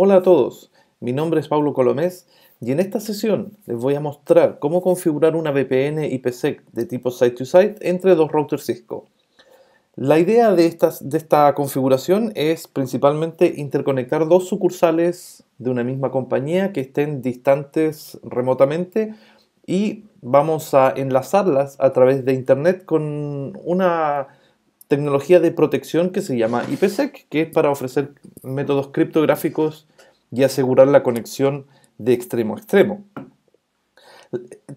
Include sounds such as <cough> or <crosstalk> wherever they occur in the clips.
Hola a todos, mi nombre es Pablo Colomés y en esta sesión les voy a mostrar cómo configurar una VPN IPsec de tipo site-to-site entre dos routers Cisco. La idea de, de esta configuración es principalmente interconectar dos sucursales de una misma compañía que estén distantes remotamente y vamos a enlazarlas a través de internet con una tecnología de protección que se llama IPsec, que es para ofrecer métodos criptográficos y asegurar la conexión de extremo a extremo.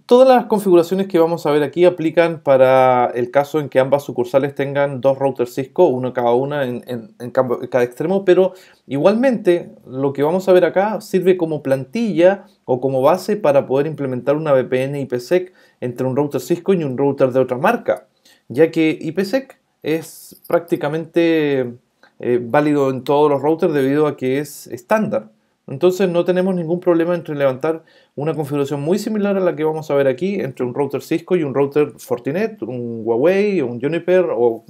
Todas las configuraciones que vamos a ver aquí aplican para el caso en que ambas sucursales tengan dos routers Cisco, uno cada una en, en cada extremo, pero igualmente lo que vamos a ver acá sirve como plantilla o como base para poder implementar una VPN IPsec entre un router Cisco y un router de otra marca, ya que IPsec es prácticamente eh, válido en todos los routers debido a que es estándar. Entonces no tenemos ningún problema entre levantar una configuración muy similar a la que vamos a ver aquí entre un router Cisco y un router Fortinet, un Huawei, un Juniper o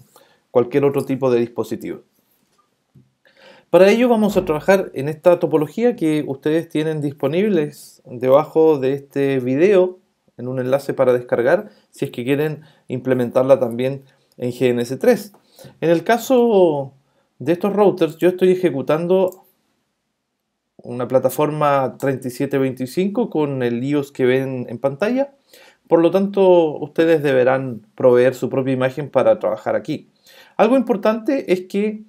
cualquier otro tipo de dispositivo. Para ello vamos a trabajar en esta topología que ustedes tienen disponibles debajo de este video en un enlace para descargar si es que quieren implementarla también en GNS3. En el caso de estos routers, yo estoy ejecutando una plataforma 3725 con el iOS que ven en pantalla. Por lo tanto, ustedes deberán proveer su propia imagen para trabajar aquí. Algo importante es que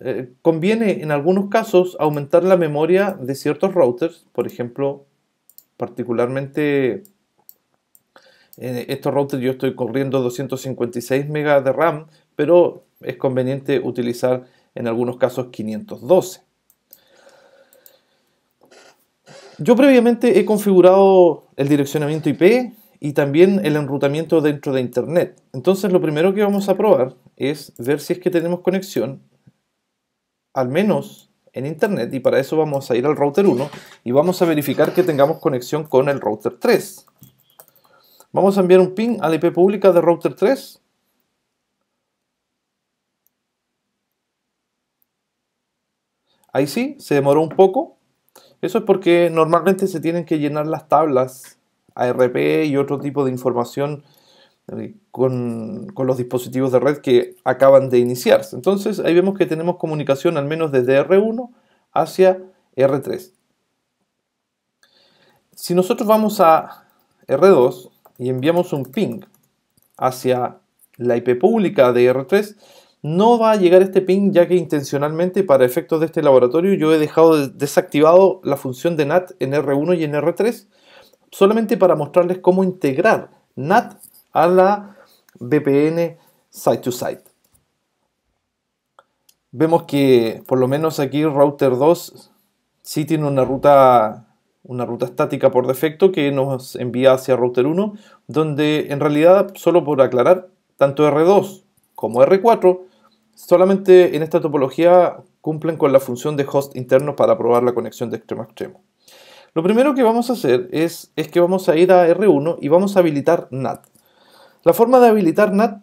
eh, conviene en algunos casos aumentar la memoria de ciertos routers, por ejemplo, particularmente eh, estos routers yo estoy corriendo 256 MB de RAM, pero es conveniente utilizar en algunos casos 512. Yo previamente he configurado el direccionamiento IP y también el enrutamiento dentro de Internet. Entonces lo primero que vamos a probar es ver si es que tenemos conexión, al menos en Internet, y para eso vamos a ir al router 1 y vamos a verificar que tengamos conexión con el router 3. Vamos a enviar un PIN a la IP pública de router 3. Ahí sí, se demoró un poco. Eso es porque normalmente se tienen que llenar las tablas ARP y otro tipo de información eh, con, con, los dispositivos de red que acaban de iniciarse. Entonces ahí vemos que tenemos comunicación al menos desde R1 hacia R3. Si nosotros vamos a R2, y enviamos un ping hacia la IP pública de R3, no va a llegar este ping ya que intencionalmente para efectos de este laboratorio yo he dejado desactivado la función de NAT en R1 y en R3 solamente para mostrarles cómo integrar NAT a la VPN site to site. Vemos que por lo menos aquí router 2 sí tiene una ruta una ruta estática por defecto que nos envía hacia router 1, donde en realidad, solo por aclarar, tanto R2 como R4 solamente en esta topología cumplen con la función de host interno para probar la conexión de extremo a extremo. Lo primero que vamos a hacer es, es que vamos a ir a R1 y vamos a habilitar NAT. La forma de habilitar NAT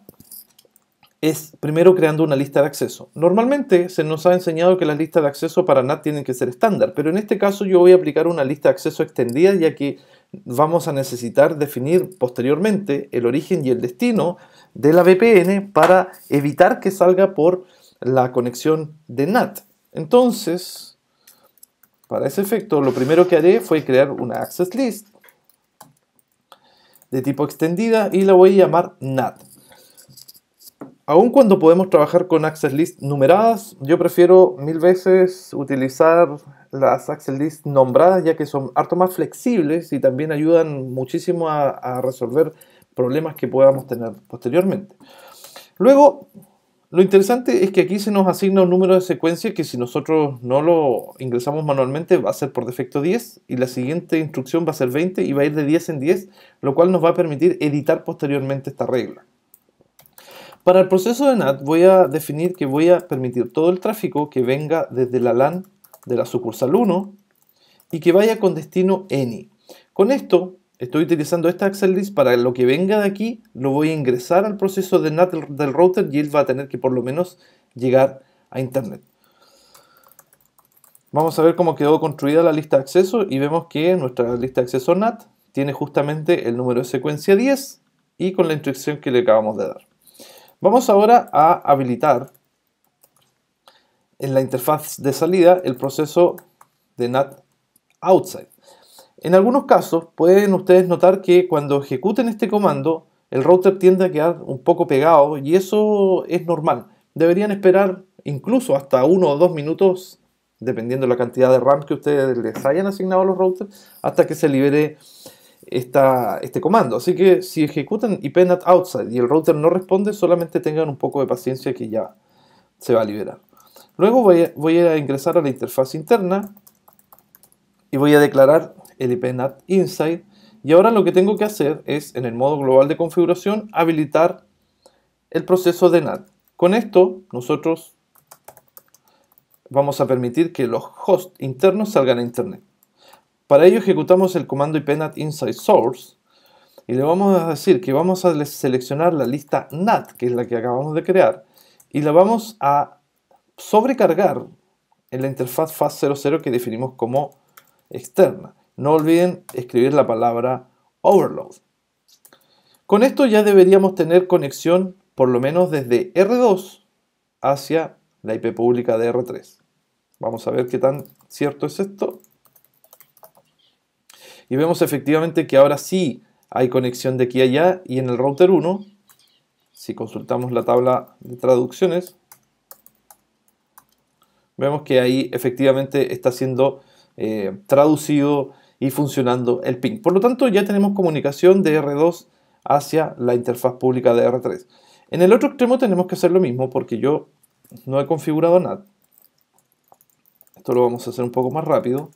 es primero creando una lista de acceso. Normalmente se nos ha enseñado que las listas de acceso para NAT tienen que ser estándar, pero en este caso yo voy a aplicar una lista de acceso extendida ya que vamos a necesitar definir posteriormente el origen y el destino de la VPN para evitar que salga por la conexión de NAT. Entonces, para ese efecto, lo primero que haré fue crear una access list de tipo extendida y la voy a llamar NAT. Aun cuando podemos trabajar con access list numeradas, yo prefiero mil veces utilizar las access list nombradas ya que son harto más flexibles y también ayudan muchísimo a, a resolver problemas que podamos tener posteriormente. Luego, lo interesante es que aquí se nos asigna un número de secuencia que si nosotros no lo ingresamos manualmente va a ser por defecto 10 y la siguiente instrucción va a ser 20 y va a ir de 10 en 10, lo cual nos va a permitir editar posteriormente esta regla. Para el proceso de NAT voy a definir que voy a permitir todo el tráfico que venga desde la LAN de la sucursal 1 y que vaya con destino any. Con esto estoy utilizando esta Excel list para lo que venga de aquí lo voy a ingresar al proceso de NAT del router y él va a tener que por lo menos llegar a internet. Vamos a ver cómo quedó construida la lista de acceso y vemos que nuestra lista de acceso NAT tiene justamente el número de secuencia 10 y con la instrucción que le acabamos de dar. Vamos ahora a habilitar en la interfaz de salida el proceso de NAT outside. En algunos casos pueden ustedes notar que cuando ejecuten este comando el router tiende a quedar un poco pegado y eso es normal. Deberían esperar incluso hasta uno o dos minutos, dependiendo de la cantidad de RAM que ustedes les hayan asignado a los routers, hasta que se libere este comando. Así que si ejecutan IPNAT outside y el router no responde, solamente tengan un poco de paciencia que ya se va a liberar. Luego voy a, ingresar a la interfaz interna y voy a declarar el IPNAT inside. Y ahora lo que tengo que hacer es, en el modo global de configuración, habilitar el proceso de NAT. Con esto, nosotros vamos a permitir que los hosts internos salgan a Internet. Para ello ejecutamos el comando IPNAT inside source y le vamos a decir que vamos a seleccionar la lista NAT, que es la que acabamos de crear, y la vamos a sobrecargar en la interfaz FAS00 que definimos como externa. No olviden escribir la palabra overload. Con esto ya deberíamos tener conexión por lo menos desde R2 hacia la IP pública de R3. Vamos a ver qué tan cierto es esto. Y vemos efectivamente que ahora sí hay conexión de aquí a allá y en el router 1, si consultamos la tabla de traducciones, vemos que ahí efectivamente está siendo eh, traducido y funcionando el ping. Por lo tanto, ya tenemos comunicación de R2 hacia la interfaz pública de R3. En el otro extremo tenemos que hacer lo mismo porque yo no he configurado NAT. Esto lo vamos a hacer un poco más rápido.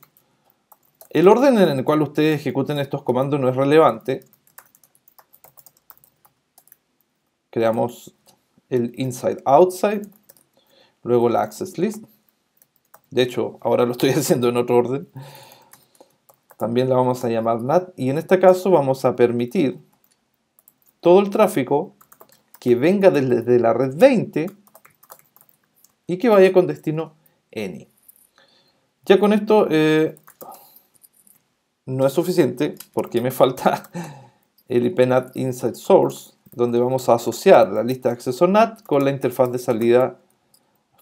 El orden en el cual ustedes ejecuten estos comandos no es relevante. Creamos el inside outside, luego la access list. De hecho, ahora lo estoy <laughs> haciendo en otro orden. También la vamos a llamar NAT y en este caso vamos a permitir todo el tráfico que venga desde la red 20 y que vaya con destino any. Ya con esto eh, no es suficiente porque me falta <laughs> el IPNAT Inside Source, donde vamos a asociar la lista de acceso NAT con la interfaz de salida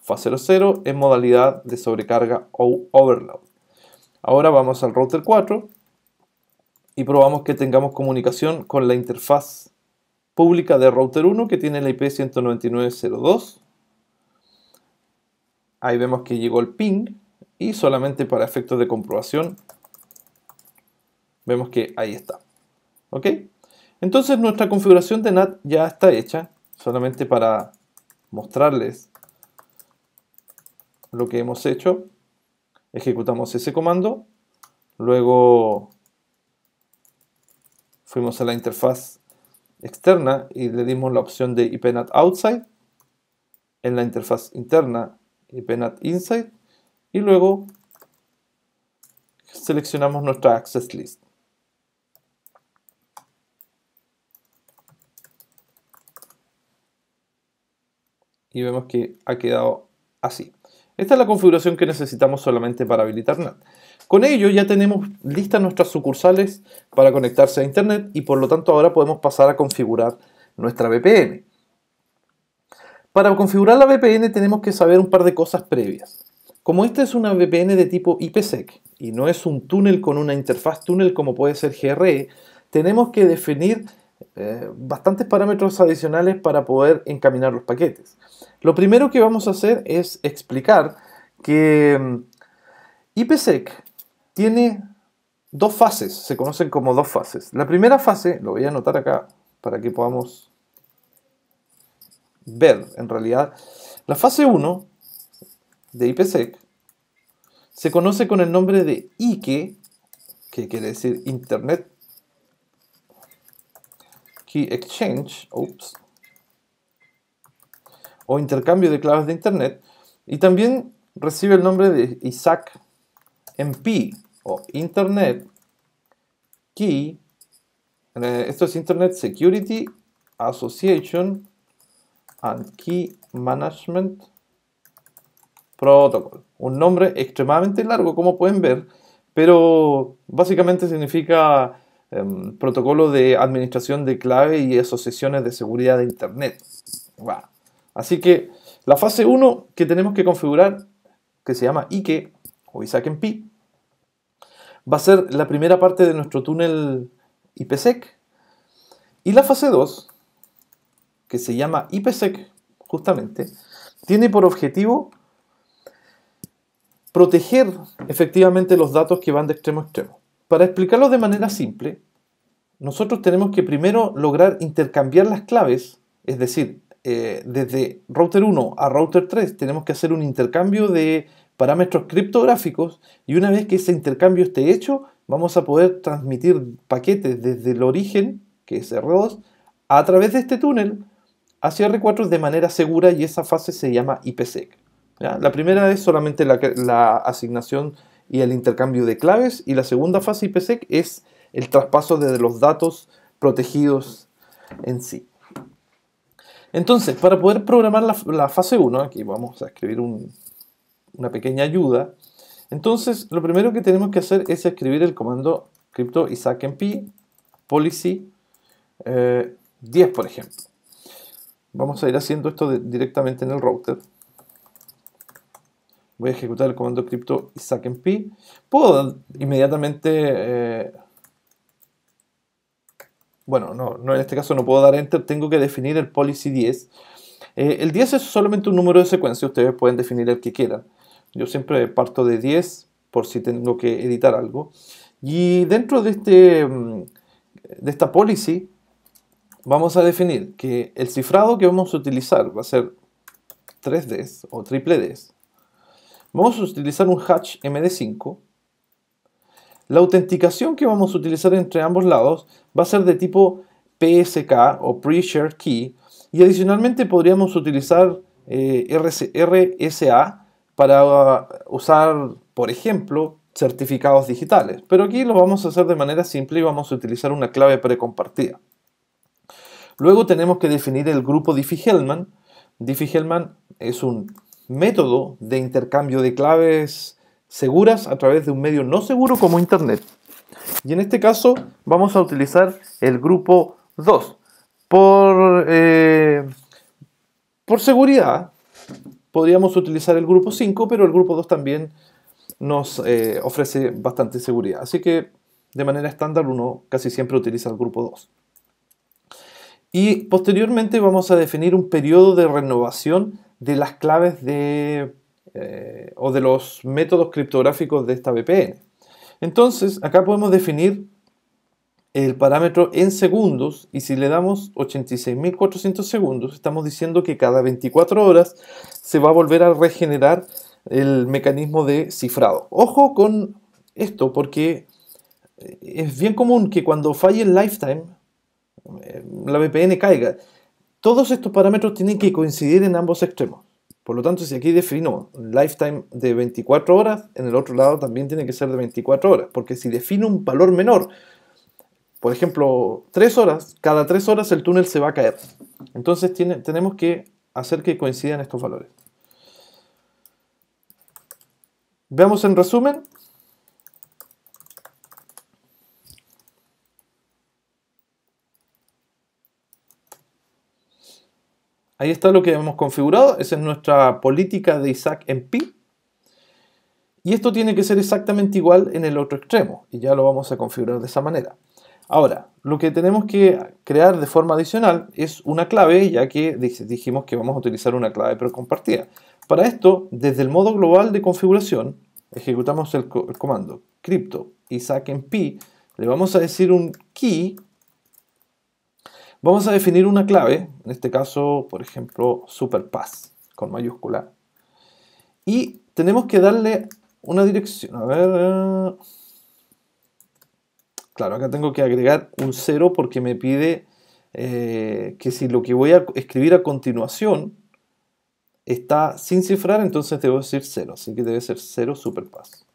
FA00 en modalidad de sobrecarga o overload. Ahora vamos al router 4 y probamos que tengamos comunicación con la interfaz pública de router 1 que tiene la IP 199.02. Ahí vemos que llegó el ping y solamente para efectos de comprobación Vemos que ahí está. ¿Ok? Entonces nuestra configuración de NAT ya está hecha. Solamente para mostrarles lo que hemos hecho. Ejecutamos ese comando. Luego fuimos a la interfaz externa y le dimos la opción de IPNAT Outside. En la interfaz interna, IPNAT Inside. Y luego seleccionamos nuestra Access List. y vemos que ha quedado así. Esta es la configuración que necesitamos solamente para habilitar NAT. Con ello ya tenemos listas nuestras sucursales para conectarse a Internet y por lo tanto ahora podemos pasar a configurar nuestra VPN. Para configurar la VPN tenemos que saber un par de cosas previas. Como esta es una VPN de tipo IPsec y no es un túnel con una interfaz túnel como puede ser GRE, tenemos que definir eh, bastantes parámetros adicionales para poder encaminar los paquetes. Lo primero que vamos a hacer es explicar que mm, IPSEC tiene dos fases, se conocen como dos fases. La primera fase, lo voy a anotar acá para que podamos ver en realidad. La fase 1 de IPSEC se conoce con el nombre de IKE, que quiere decir Internet Key Exchange, oops, o intercambio de claves de Internet. Y también recibe el nombre de Isaac MP o Internet Key. Eh, esto es Internet Security Association and Key Management Protocol. Un nombre extremadamente largo, como pueden ver, pero básicamente significa em, protocolo de administración de clave y asociaciones de seguridad de Internet. Así que la fase 1 que tenemos que configurar, que se llama Ike o ISAC en Pi, va a ser la primera parte de nuestro túnel IPsec. Y la fase 2, que se llama IPsec justamente, tiene por objetivo proteger efectivamente los datos que van de extremo a extremo. Para explicarlo de manera simple, nosotros tenemos que primero lograr intercambiar las claves, es decir, eh, desde router 1 a router 3 tenemos que hacer un intercambio de parámetros criptográficos y una vez que ese intercambio esté hecho, vamos a poder transmitir paquetes desde el origen, que es R2, a través de este túnel hacia R4 de manera segura y esa fase se llama IPsec. La primera es solamente la, asignación y el intercambio de claves y la segunda fase IPsec es el traspaso de los datos protegidos en sí. Entonces, para poder programar la, fase 1, aquí vamos a escribir una pequeña ayuda. Entonces, lo primero que tenemos que hacer es escribir el comando crypto isacmp policy 10, eh, por ejemplo. Vamos a ir haciendo esto directamente en el router. Voy a ejecutar el comando crypto isacmp. Puedo inmediatamente... Eh, bueno, no, no, en este caso no puedo dar enter, tengo que definir el policy 10. Eh, el 10 es solamente un número de secuencia, ustedes pueden definir el que quieran. Yo siempre parto de 10 por si tengo que editar algo. Y dentro de, este, mm, de esta policy vamos a definir que el cifrado que vamos a utilizar va a ser 3Ds o triple Ds. Vamos a utilizar un hatch MD5 la autenticación que vamos a utilizar entre ambos lados va a ser de tipo PSK o Pre-Shared Key y adicionalmente podríamos utilizar eh, RSA para usar, por ejemplo, certificados digitales. Pero aquí lo vamos a hacer de manera simple y vamos a utilizar una clave precompartida. Luego tenemos que definir el grupo Diffie-Hellman. Diffie-Hellman es un método de intercambio de claves seguras a través de un medio no seguro como Internet. Y en este caso vamos a utilizar el grupo 2. Por, eh, por seguridad podríamos utilizar el grupo 5, pero el grupo 2 también nos eh, ofrece bastante seguridad. Así que de manera estándar uno casi siempre utiliza el grupo 2. Y posteriormente vamos a definir un periodo de renovación de las claves de eh, o de los métodos criptográficos de esta VPN. Entonces, acá podemos definir el parámetro en segundos y si le damos 86.400 segundos, estamos diciendo que cada 24 horas se va a volver a regenerar el mecanismo de cifrado. Ojo con esto porque eh, es bien común que cuando falle el lifetime, eh, la VPN caiga. Todos estos parámetros tienen que coincidir en ambos extremos. Por lo tanto, si aquí un lifetime de 24 horas, en el otro lado también tiene que ser de 24 horas, porque si defino un valor menor, por ejemplo, 3 horas, cada 3 horas el túnel se va a caer. Entonces tenemos que hacer que coincidan estos valores. Veamos en resumen Ahí está lo que hemos configurado. Esa es nuestra política de Isaac en pi. Y esto tiene que ser exactamente igual en el otro extremo. Y ya lo vamos a configurar de esa manera. Ahora, lo que tenemos que crear de forma adicional es una clave, ya que dijimos que vamos a utilizar una clave pero compartida. Para esto, desde el modo global de configuración, ejecutamos el, comando crypto Isaac en pi, le vamos a decir un key Vamos a definir una clave, en este caso, por ejemplo, superpass con mayúscula. Y tenemos que darle una dirección. A ver. Eh, claro, acá tengo que agregar un 0 porque me pide eh, que si lo que voy a escribir a continuación está sin cifrar, entonces debo decir 0. Así que debe ser 0 superpass.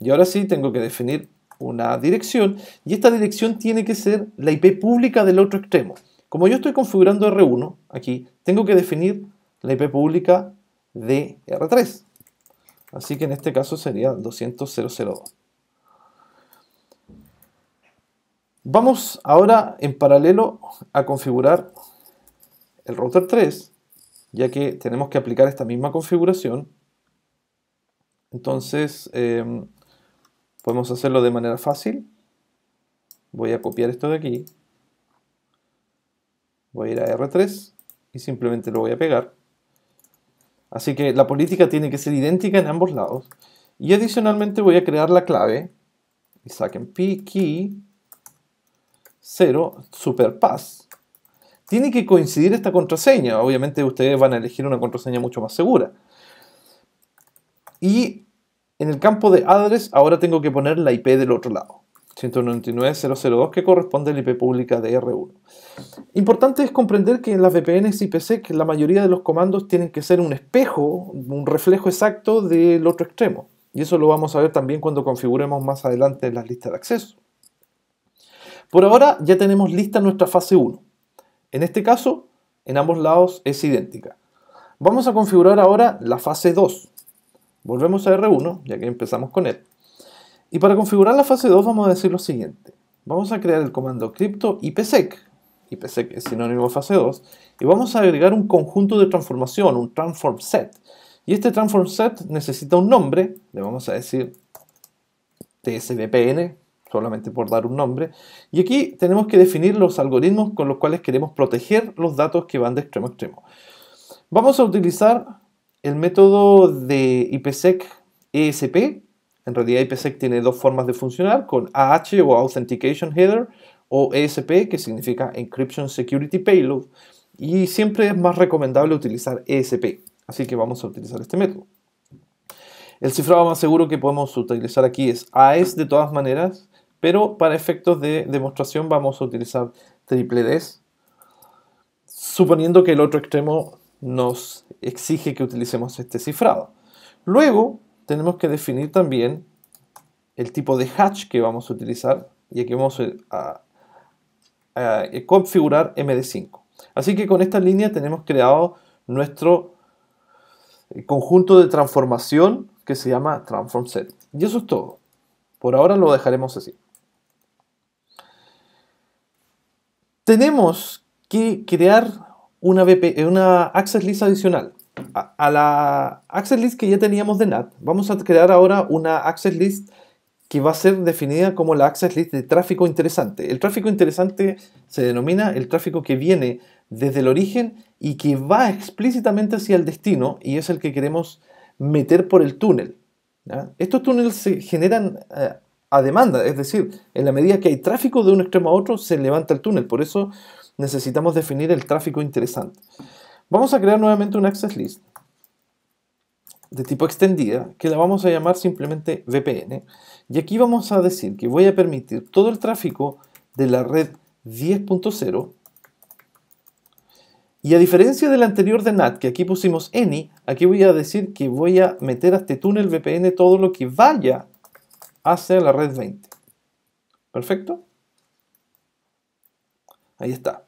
Y ahora sí tengo que definir una dirección y esta dirección tiene que ser la IP pública del otro extremo. Como yo estoy configurando R1 aquí, tengo que definir la IP pública de R3. Así que en este caso sería 200.002. Vamos ahora en paralelo a configurar el router 3, ya que tenemos que aplicar esta misma configuración. Entonces, em, Podemos hacerlo de manera fácil. Voy a copiar esto de aquí. Voy a ir a R3 y simplemente lo voy a pegar. Así que la política tiene que ser idéntica en ambos lados. Y adicionalmente voy a crear la clave. Y saquen key, 0 Super pass Tiene que coincidir esta contraseña. Obviamente ustedes van a elegir una contraseña mucho más segura. Y en el campo de address ahora tengo que poner la IP del otro lado. 199.002 que corresponde a la IP pública de R1. Importante es comprender que en las VPNs IPsec la mayoría de los comandos tienen que ser un espejo, un reflejo exacto del otro extremo. Y eso lo vamos a ver también cuando configuremos más adelante las listas de acceso. Por ahora ya tenemos lista nuestra fase 1. En este caso, en ambos lados es idéntica. Vamos a configurar ahora la fase 2, Volvemos a R1, ya que empezamos con él. Y para configurar la fase 2 vamos a decir lo siguiente. Vamos a crear el comando crypto IPsec, IPsec es sinónimo de fase 2, y vamos a agregar un conjunto de transformación, un transform set. Y este transform set necesita un nombre, le vamos a decir tsvpn, solamente por dar un nombre. Y aquí tenemos que definir los algoritmos con los cuales queremos proteger los datos que van de extremo a extremo. Vamos a utilizar el método de IPsec ESP, en realidad IPsec tiene dos formas de funcionar, con AH o Authentication Header o ESP, que significa Encryption Security Payload, y siempre es más recomendable utilizar ESP, así que vamos a utilizar este método. El cifrado más seguro que podemos utilizar aquí es AES de todas maneras, pero para efectos de demostración vamos a utilizar triple DES, suponiendo que el otro extremo nos exige que utilicemos este cifrado. Luego tenemos que definir también el tipo de hatch que vamos a utilizar y aquí vamos a, a configurar MD5. Así que con esta línea tenemos creado nuestro eh, conjunto de transformación que se llama transform set. Y eso es todo. Por ahora lo dejaremos así. Tenemos que crear una, eh, una access list adicional. A, la access list que ya teníamos de NAT, vamos a crear ahora una access list que va a ser definida como la access list de tráfico interesante. El tráfico interesante se denomina el tráfico que viene desde el origen y que va explícitamente hacia el destino y es el que queremos meter por el túnel. Estos túneles se generan eh, a demanda, es decir, en la medida que hay tráfico de un extremo a otro, se levanta el túnel. Por eso necesitamos definir el tráfico interesante. Vamos a crear nuevamente una access list de tipo extendida, que la vamos a llamar simplemente VPN. Y aquí vamos a decir que voy a permitir todo el tráfico de la red 10.0. Y a diferencia del anterior de NAT, que aquí pusimos any, aquí voy a decir que voy a meter a este túnel VPN todo lo que vaya hacia la red 20. ¿Perfecto? Ahí está.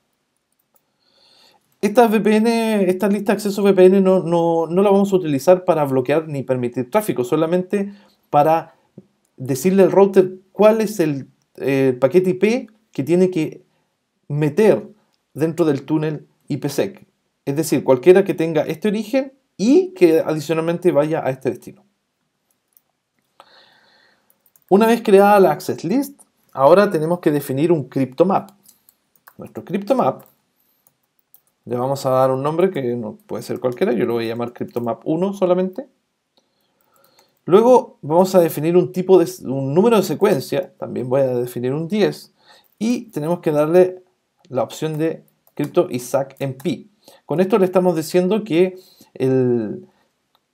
Esta VPN, lista de acceso VPN no, la vamos a utilizar para bloquear ni permitir tráfico, solamente para decirle al router cuál es el, eh, paquete IP que tiene que meter dentro del túnel IPsec. Es decir, cualquiera que tenga este origen y que adicionalmente vaya a este destino. Una vez creada la access list, ahora tenemos que definir un cryptomap nuestro CryptoMap, le vamos a dar un nombre que no puede ser cualquiera, yo lo voy a llamar CryptoMap1 solamente. Luego vamos a definir un tipo de un número de secuencia, también voy a definir un 10 y tenemos que darle la opción de crypto Isaac pi. Con esto le estamos diciendo que el,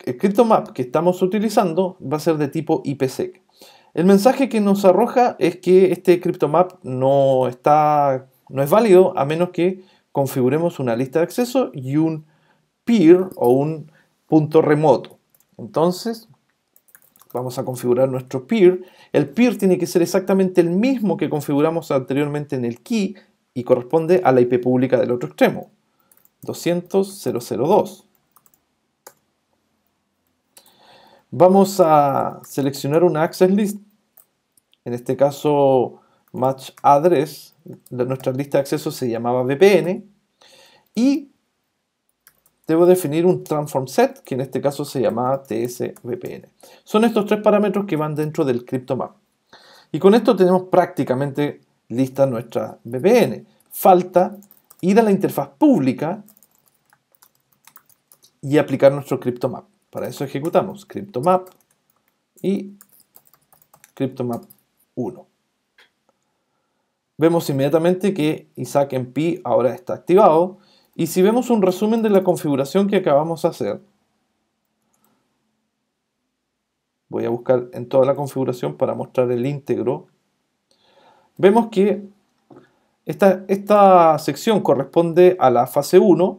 el CryptoMap que estamos utilizando va a ser de tipo IPsec. El mensaje que nos arroja es que este CryptoMap no está no es válido a menos que configuremos una lista de acceso y un peer o un punto remoto. Entonces, vamos a configurar nuestro peer. El peer tiene que ser exactamente el mismo que configuramos anteriormente en el key y corresponde a la IP pública del otro extremo, 200.002. Vamos a seleccionar una access list, en este caso match address, de nuestra lista de acceso se llamaba VPN, y debo definir un transform set, que en este caso se llamaba tsvpn. Son estos tres parámetros que van dentro del CryptoMap. Y con esto tenemos prácticamente lista nuestra VPN. Falta ir a la interfaz pública y aplicar nuestro CryptoMap. Para eso ejecutamos CryptoMap y CryptoMap 1 vemos inmediatamente que Isaac en Pi ahora está activado. Y si vemos un resumen de la configuración que acabamos de hacer, voy a buscar en toda la configuración para mostrar el íntegro, vemos que esta, esta sección corresponde a la fase 1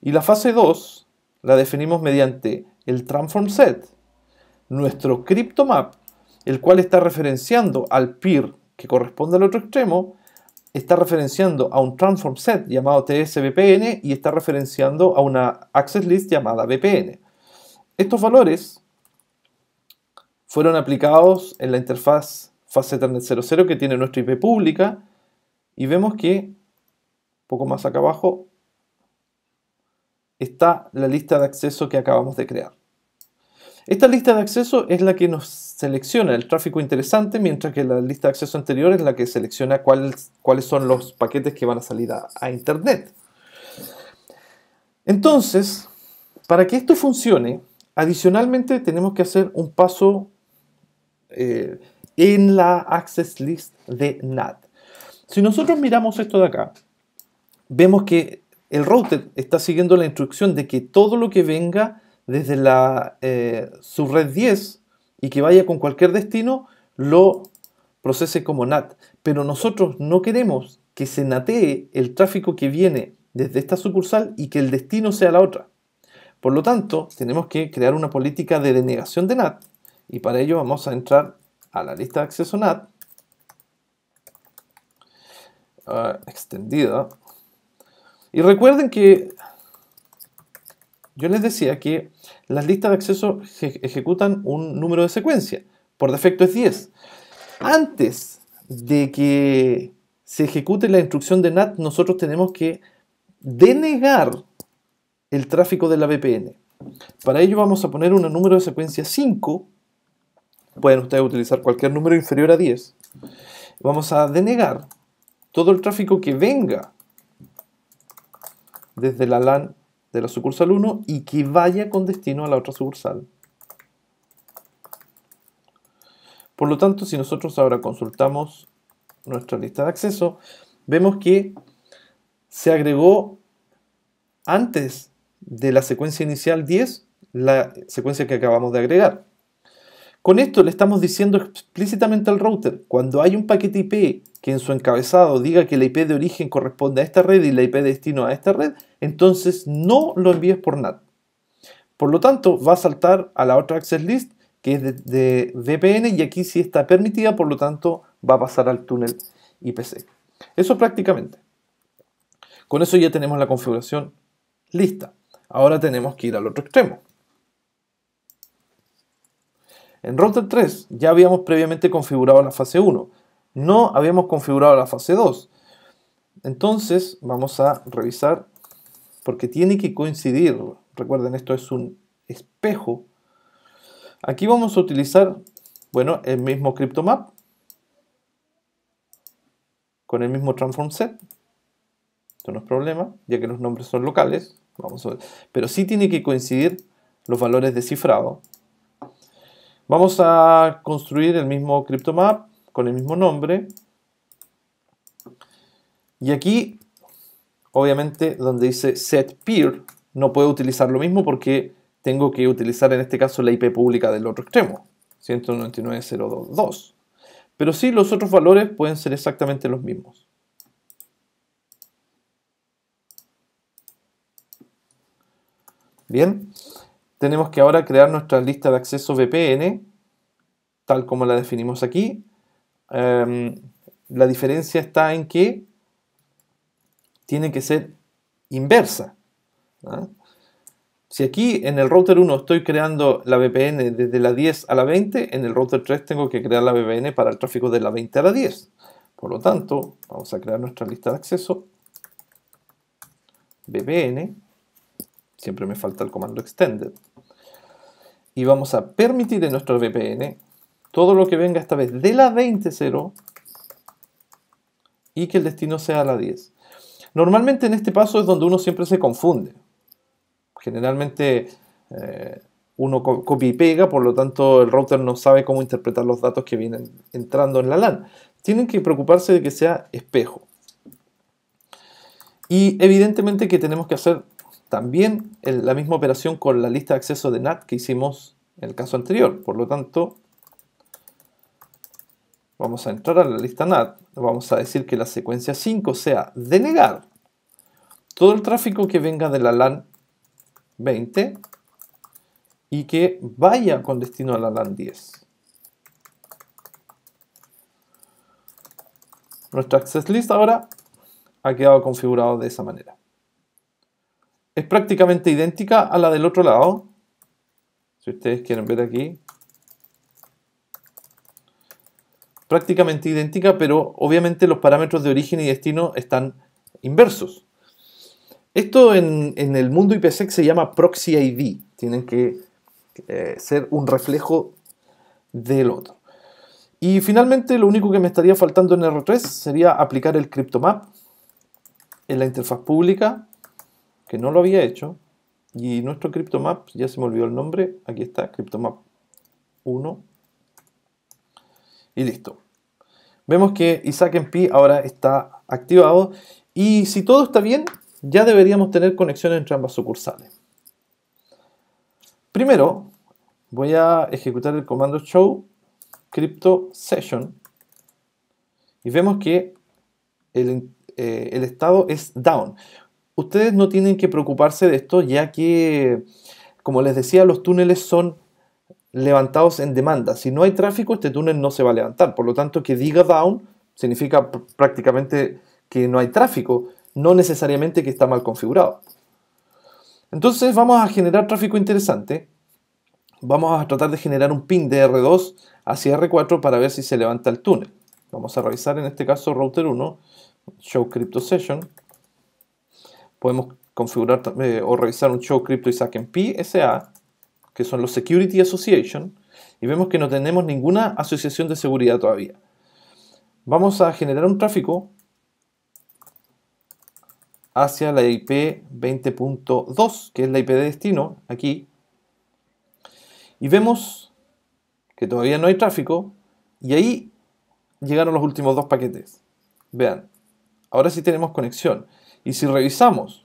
y la fase 2 la definimos mediante el transform set, nuestro CryptoMap, el cual está referenciando al peer que corresponde al otro extremo, está referenciando a un transform set llamado tsvpn y está referenciando a una access list llamada vpn. Estos valores fueron aplicados en la interfaz fase Ethernet 00 que tiene nuestra IP pública y vemos que poco más acá abajo está la lista de acceso que acabamos de crear. Esta lista de acceso es la que nos selecciona el tráfico interesante, mientras que la lista de acceso anterior es la que selecciona cuáles son los paquetes que van a salir a, Internet. Entonces, para que esto funcione, adicionalmente tenemos que hacer un paso eh, en la access list de NAT. Si nosotros miramos esto de acá, vemos que el router está siguiendo la instrucción de que todo lo que venga desde la eh, subred 10 y que vaya con cualquier destino, lo procese como NAT. Pero nosotros no queremos que se natee el tráfico que viene desde esta sucursal y que el destino sea la otra. Por lo tanto, tenemos que crear una política de denegación de NAT y para ello vamos a entrar a la lista de acceso NAT ah, extendida. Y recuerden que yo les decía que las listas de acceso ejecutan un número de secuencia. Por defecto es 10. Antes de que se ejecute la instrucción de NAT, nosotros tenemos que denegar el tráfico de la VPN. Para ello vamos a poner un número de secuencia 5. Pueden ustedes utilizar cualquier número inferior a 10. Vamos a denegar todo el tráfico que venga desde la LAN de la sucursal 1 y que vaya con destino a la otra sucursal. Por lo tanto, si nosotros ahora consultamos nuestra lista de acceso, vemos que se agregó antes de la secuencia inicial 10 la secuencia que acabamos de agregar. Con esto le estamos diciendo explícitamente al router, cuando hay un paquete IP que en su encabezado diga que la IP de origen corresponde a esta red y la IP de destino a esta red, entonces no lo envíes por NAT. Por lo tanto, va a saltar a la otra access list que es de, VPN y aquí sí está permitida, por lo tanto va a pasar al túnel IPC. Eso prácticamente. Con eso ya tenemos la configuración lista. Ahora tenemos que ir al otro extremo. En router 3 ya habíamos previamente configurado la fase 1, no habíamos configurado la fase 2. Entonces vamos a revisar porque tiene que coincidir. Recuerden, esto es un espejo. Aquí vamos a utilizar, bueno, el mismo CryptoMap con el mismo transform set. Esto no es problema, ya que los nombres son locales. Vamos Pero sí tiene que coincidir los valores de cifrado Vamos a construir el mismo CryptoMap con el mismo nombre. Y aquí, obviamente, donde dice set peer, no puedo utilizar lo mismo porque tengo que utilizar en este caso la IP pública del otro extremo, 199.0.2.2 Pero sí, los otros valores pueden ser exactamente los mismos. Bien tenemos que ahora crear nuestra lista de acceso VPN, tal como la definimos aquí. Em, la diferencia está en que tiene que ser inversa. ¿ah? Si aquí en el router 1 estoy creando la VPN desde la 10 a la 20, en el router 3 tengo que crear la VPN para el tráfico de la 20 a la 10. Por lo tanto, vamos a crear nuestra lista de acceso. VPN. Siempre me falta el comando extended y vamos a permitir en nuestro VPN todo lo que venga esta vez de la 20.0 y que el destino sea la 10. Normalmente en este paso es donde uno siempre se confunde. Generalmente eh, uno copia y pega, por lo tanto el router no sabe cómo interpretar los datos que vienen entrando en la LAN. Tienen que preocuparse de que sea espejo. Y evidentemente que tenemos que hacer también la misma operación con la lista de acceso de NAT que hicimos en el caso anterior. Por lo tanto, vamos a entrar a la lista NAT. Vamos a decir que la secuencia 5 sea delegar todo el tráfico que venga de la LAN 20 y que vaya con destino a la LAN 10. Nuestra access list ahora ha quedado configurado de esa manera es prácticamente idéntica a la del otro lado. Si ustedes quieren ver aquí. Prácticamente idéntica, pero obviamente los parámetros de origen y destino están inversos. Esto en, el mundo IPsec se llama proxy ID. Tienen que eh, ser un reflejo del otro. Y finalmente lo único que me estaría faltando en R3 sería aplicar el CryptoMap en la interfaz pública que no lo había hecho. Y nuestro CryptoMap, ya se me olvidó el nombre, aquí está, CryptoMap 1. Y listo. Vemos que Isaac MP ahora está activado y si todo está bien, ya deberíamos tener conexión entre ambas sucursales. Primero, voy a ejecutar el comando show crypto session y vemos que el eh, estado es down ustedes no tienen que preocuparse de esto ya que, como les decía, los túneles son levantados en demanda. Si no hay tráfico, este túnel no se va a levantar. Por lo tanto, que diga down significa prácticamente que no hay tráfico, no necesariamente que está mal configurado. Entonces vamos a generar tráfico interesante. Vamos a tratar de generar un pin de R2 hacia R4 para ver si se levanta el túnel. Vamos a revisar en este caso router 1, show crypto session podemos configurar eh, o revisar un show crypto y en PSA, que son los Security Association, y vemos que no tenemos ninguna asociación de seguridad todavía. Vamos a generar un tráfico hacia la IP 20.2, que es la IP de destino, aquí. Y vemos que todavía no hay tráfico, y ahí llegaron los últimos dos paquetes. Vean, ahora sí tenemos conexión. Y si revisamos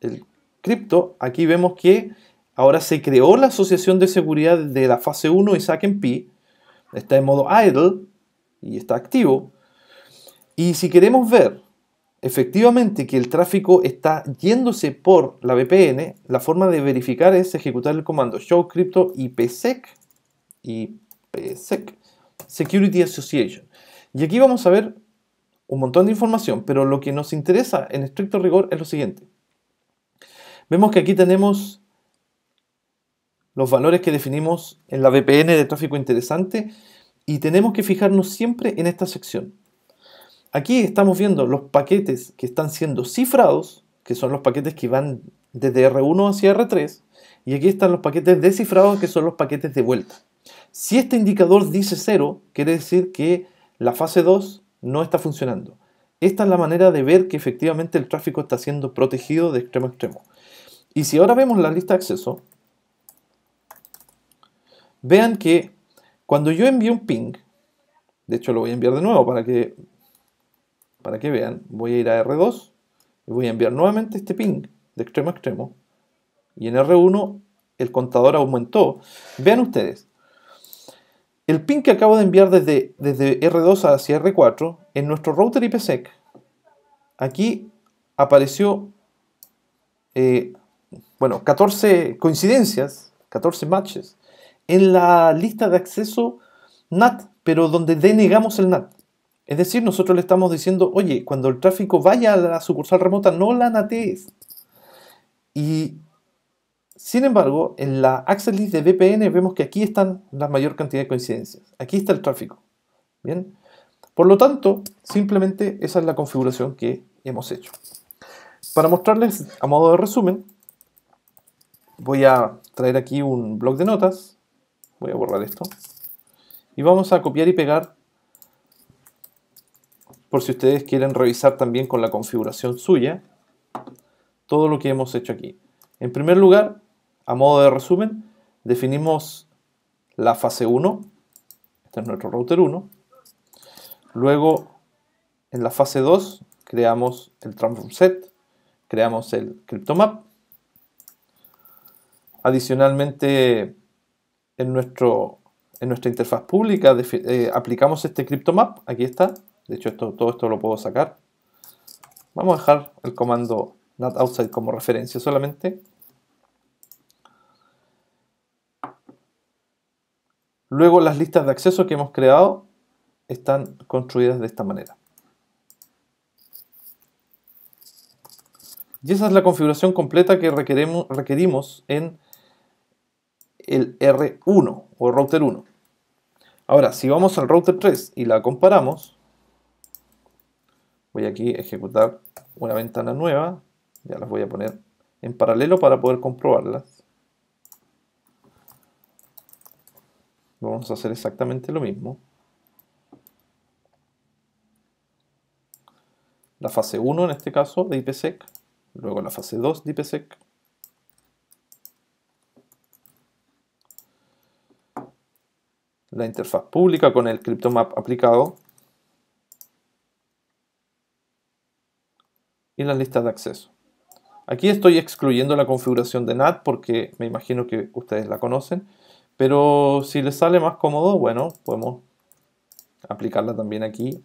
el cripto, aquí vemos que ahora se creó la asociación de seguridad de la fase 1 Isaac pi Está en modo idle y está activo. Y si queremos ver efectivamente que el tráfico está yéndose por la VPN, la forma de verificar es ejecutar el comando show crypto IPsec, IPsec Security Association. Y aquí vamos a ver un montón de información, pero lo que nos interesa en estricto rigor es lo siguiente. Vemos que aquí tenemos los valores que definimos en la VPN de tráfico interesante y tenemos que fijarnos siempre en esta sección. Aquí estamos viendo los paquetes que están siendo cifrados, que son los paquetes que van desde R1 hacia R3, y aquí están los paquetes descifrados, que son los paquetes de vuelta. Si este indicador dice 0, quiere decir que la fase 2 no está funcionando. Esta es la manera de ver que efectivamente el tráfico está siendo protegido de extremo a extremo. Y si ahora vemos la lista de acceso, vean que cuando yo envío un ping, de hecho lo voy a enviar de nuevo para que, para que vean, voy a ir a R2 y voy a enviar nuevamente este ping de extremo a extremo. Y en R1 el contador aumentó. Vean ustedes, el pin que acabo de enviar desde, desde R2 hacia R4 en nuestro router IPsec, aquí apareció, eh, bueno, 14 coincidencias, 14 matches, en la lista de acceso NAT, pero donde denegamos el NAT. Es decir, nosotros le estamos diciendo, oye, cuando el tráfico vaya a la sucursal remota, no la NATEES. Y sin embargo, en la access list de VPN vemos que aquí están la mayor cantidad de coincidencias. Aquí está el tráfico. Bien. Por lo tanto, simplemente esa es la configuración que hemos hecho. Para mostrarles a modo de resumen, voy a traer aquí un bloc de notas. Voy a borrar esto. Y vamos a copiar y pegar por si ustedes quieren revisar también con la configuración suya todo lo que hemos hecho aquí. En primer lugar, a modo de resumen, definimos la fase 1, este es nuestro router 1, luego en la fase 2 creamos el transform set, creamos el cryptomap, adicionalmente en, nuestro, en nuestra interfaz pública eh, aplicamos este cryptomap, aquí está, de hecho todo esto lo puedo sacar, vamos a dejar el comando not outside como referencia solamente, Luego las listas de acceso que hemos creado están construidas de esta manera. Y esa es la configuración completa que requerimos en el R1 o router 1. Ahora, si vamos al router 3 y la comparamos, voy aquí a ejecutar una ventana nueva, ya las voy a poner en paralelo para poder comprobarlas. Vamos a hacer exactamente lo mismo. La fase 1 en este caso de IPsec, luego la fase 2 de IPsec. La interfaz pública con el CryptoMap aplicado. Y las listas de acceso. Aquí estoy excluyendo la configuración de NAT porque me imagino que ustedes la conocen. Pero si les sale más cómodo, bueno, podemos aplicarla también aquí.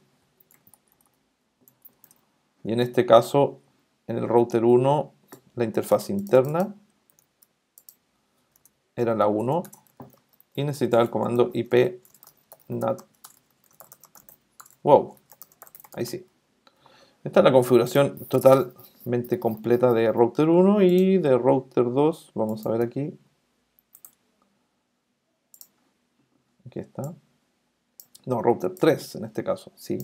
Y en este caso, en el router 1, la interfaz interna era la 1 y necesitaba el comando IP NAT. Wow, ahí sí. Esta es la configuración totalmente completa de router 1 y de router 2. Vamos a ver aquí. Aquí está. No, router 3 en este caso, sí.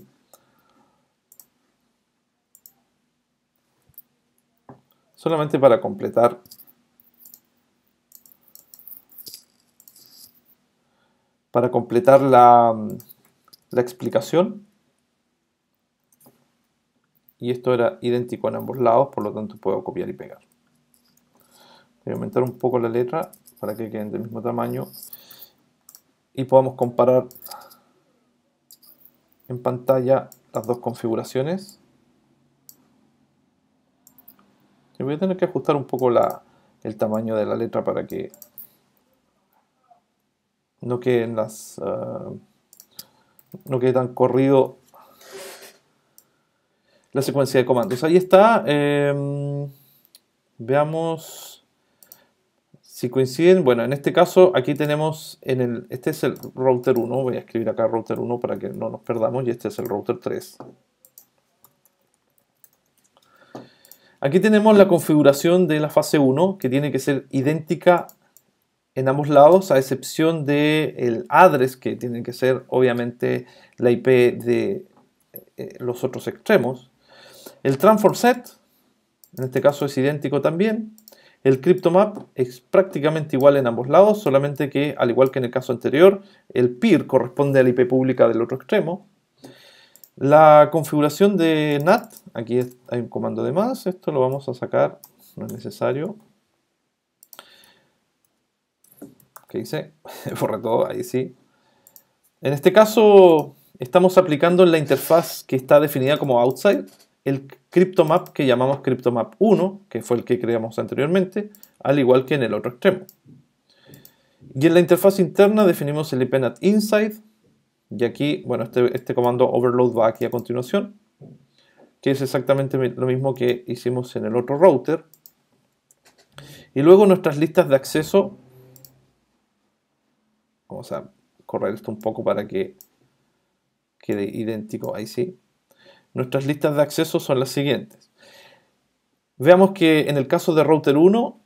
Solamente para completar para completar la, la explicación. Y esto era idéntico en ambos lados, por lo tanto puedo copiar y pegar. Voy a aumentar un poco la letra para que queden del mismo tamaño y podamos comparar en pantalla las dos configuraciones. voy a tener que ajustar un poco el tamaño de la letra para que no queden las ah, no quede tan corrido la secuencia de comandos. Ahí está. Em, veamos si coinciden, bueno, en este caso aquí tenemos, en el, este es el router 1, voy a escribir acá router 1 para que no nos perdamos, y este es el router 3. Aquí tenemos la configuración de la fase 1, que tiene que ser idéntica en ambos lados, a excepción del el address, que tiene que ser obviamente la IP de eh, los otros extremos. El transform set, en este caso es idéntico también, el CryptoMap es prácticamente igual en ambos lados, solamente que, al igual que en el caso anterior, el peer corresponde a la IP pública del otro extremo. La configuración de NAT, aquí hay un comando de más, esto lo vamos a sacar, no es necesario. ¿Qué hice? <laughs> Borré todo, ahí sí. En este caso, estamos aplicando en la interfaz que está definida como outside, el CryptoMap que llamamos CryptoMap 1, que fue el que creamos anteriormente, al igual que en el otro extremo. Y en la interfaz interna definimos el IPNAT Inside, y aquí, bueno, este, este comando overload va aquí a continuación, que es exactamente lo mismo que hicimos en el otro router. Y luego nuestras listas de acceso, vamos a correr esto un poco para que quede idéntico, ahí sí, nuestras listas de acceso son las siguientes. Veamos que en el caso de router 1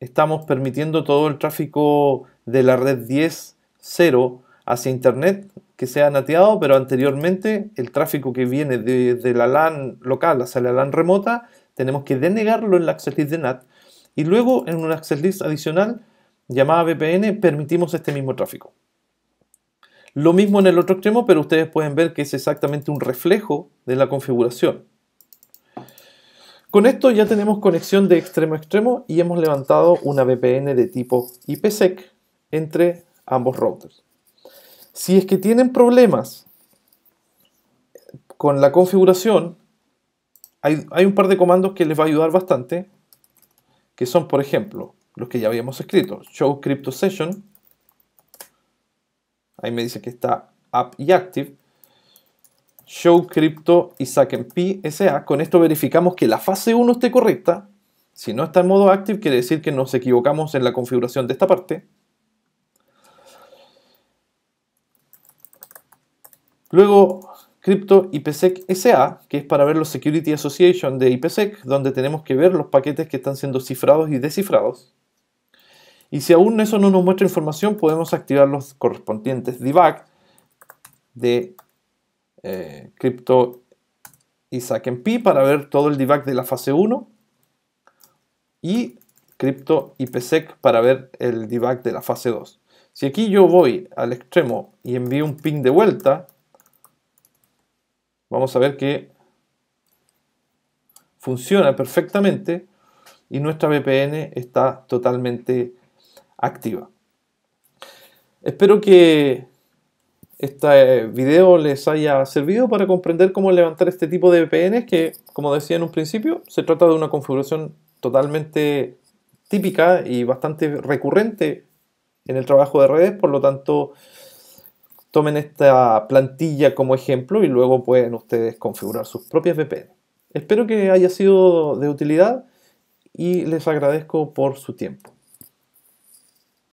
estamos permitiendo todo el tráfico de la red 10.0 hacia internet que sea nateado, pero anteriormente el tráfico que viene desde la LAN local hacia la LAN remota tenemos que denegarlo en la access list de NAT y luego en una access list adicional llamada VPN permitimos este mismo tráfico. Lo mismo en el otro extremo, pero ustedes pueden ver que es exactamente un reflejo de la configuración. Con esto ya tenemos conexión de extremo a extremo y hemos levantado una VPN de tipo IPsec entre ambos routers. Si es que tienen problemas con la configuración, hay, un par de comandos que les va a ayudar bastante, que son, por ejemplo, los que ya habíamos escrito, show crypto session, Ahí me dice que está App y active. Show Crypto y P SA. Con esto verificamos que la fase 1 esté correcta. Si no está en modo active, quiere decir que nos equivocamos en la configuración de esta parte. Luego, Crypto IPsec SA, que es para ver los Security Association de IPsec, donde tenemos que ver los paquetes que están siendo cifrados y descifrados. Y si aún eso no nos muestra información, podemos activar los correspondientes debug de eh, Crypto Crypto Pi para ver todo el debug de la fase 1 y Crypto IPsec para ver el debug de la fase 2. Si aquí yo voy al extremo y envío un ping de vuelta, vamos a ver que funciona perfectamente y nuestra VPN está totalmente activa. Espero que este video les haya servido para comprender cómo levantar este tipo de VPNs que, como decía en un principio, se trata de una configuración totalmente típica y bastante recurrente en el trabajo de redes, por lo tanto tomen esta plantilla como ejemplo y luego pueden ustedes configurar sus propias VPN. Espero que haya sido de utilidad y les agradezco por su tiempo.